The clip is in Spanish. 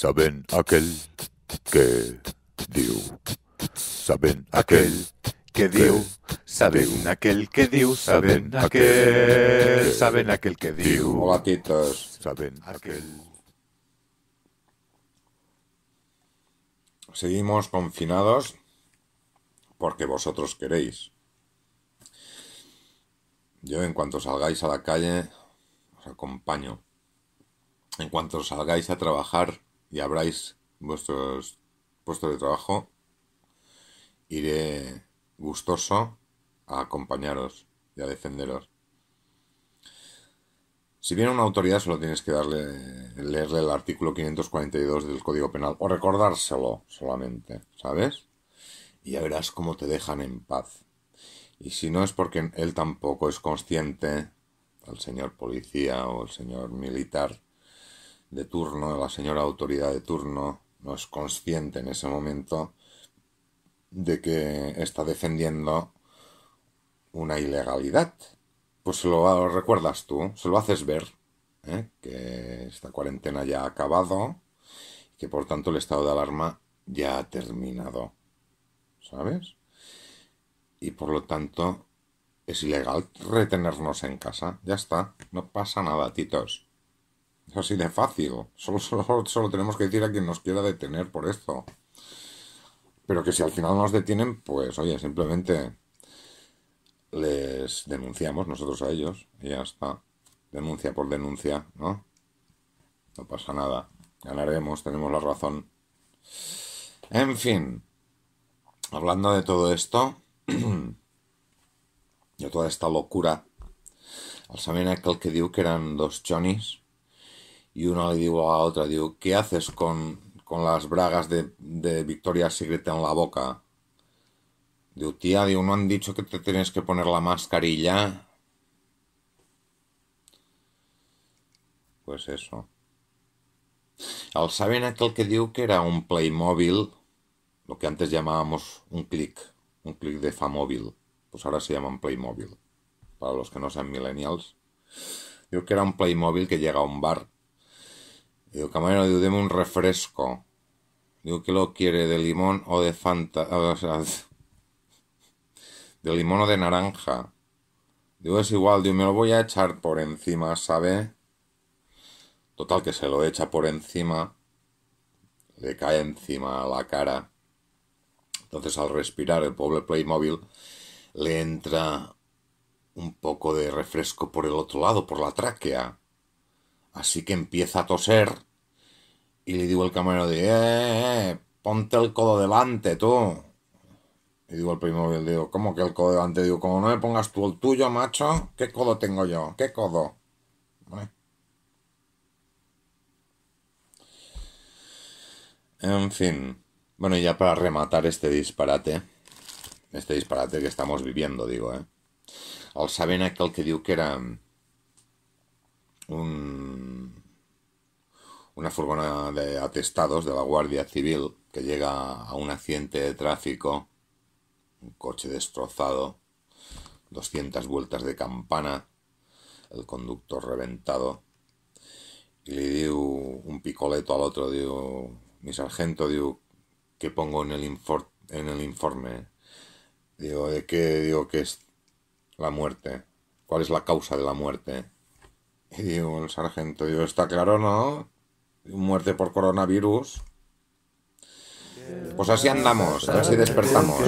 Saben aquel que dio, Saben aquel que dio, Saben aquel que dio, Saben aquel. Saben aquel que dio, Saben aquel. Seguimos confinados porque vosotros queréis. Yo en cuanto salgáis a la calle os acompaño. En cuanto salgáis a trabajar y abráis vuestros puestos de trabajo, iré gustoso a acompañaros y a defenderos. Si viene una autoridad, solo tienes que darle, leerle el artículo 542 del Código Penal o recordárselo solamente, ¿sabes? Y ya verás cómo te dejan en paz. Y si no es porque él tampoco es consciente, al señor policía o el señor militar, de turno, la señora autoridad de turno, no es consciente en ese momento de que está defendiendo una ilegalidad. Pues lo recuerdas tú, se lo haces ver, ¿eh? que esta cuarentena ya ha acabado que por tanto el estado de alarma ya ha terminado. ¿Sabes? Y por lo tanto es ilegal retenernos en casa. Ya está, no pasa nada, titos así pues de fácil. Solo, solo, tenemos que decir a quien nos quiera detener por esto. Pero que si al final nos detienen, pues oye, simplemente les denunciamos nosotros a ellos y ya está. Denuncia por denuncia, ¿no? No pasa nada. Ganaremos, tenemos la razón. En fin, hablando de todo esto, de toda esta locura, al saber aquel que dio que eran dos chonis y una le digo a otra, digo, ¿qué haces con, las bragas de, de Victoria Secret en la boca? Digo, tía, digo, ¿no han dicho que te tienes que poner la mascarilla? Pues eso. Al saben aquel que dijo que era un Playmobil, lo que antes llamábamos un clic, un clic de Famóvil, pues ahora se llaman Playmobil, para los que no sean millennials. Digo que era un Playmobil que llega a un bar Digo, camarero, digo, un refresco. Digo, ¿qué lo quiere? ¿De limón o de fanta? de limón o de naranja. Digo, es igual, digo, me lo voy a echar por encima, ¿sabe? Total, que se lo echa por encima. Le cae encima la cara. Entonces, al respirar, el pobre Playmobil le entra un poco de refresco por el otro lado, por la tráquea. Así que empieza a toser y le digo al camarero, de, eh, ponte el codo delante tú. Y digo al primo, le digo, ¿cómo que el codo delante? Digo, como no me pongas tú el tuyo, macho, ¿qué codo tengo yo? ¿Qué codo? En fin. Bueno, y ya para rematar este disparate, este disparate que estamos viviendo, digo, eh. El saben aquel que dijo que era un una furgona de atestados de la Guardia Civil que llega a un accidente de tráfico, un coche destrozado, 200 vueltas de campana, el conductor reventado, y le digo un picoleto al otro, digo, mi sargento, digo, ¿qué pongo en el, en el informe? Digo, ¿de qué digo que es la muerte? ¿Cuál es la causa de la muerte? Y digo, el sargento, digo, está claro, ¿no? muerte por coronavirus. Pues así andamos, así despertamos.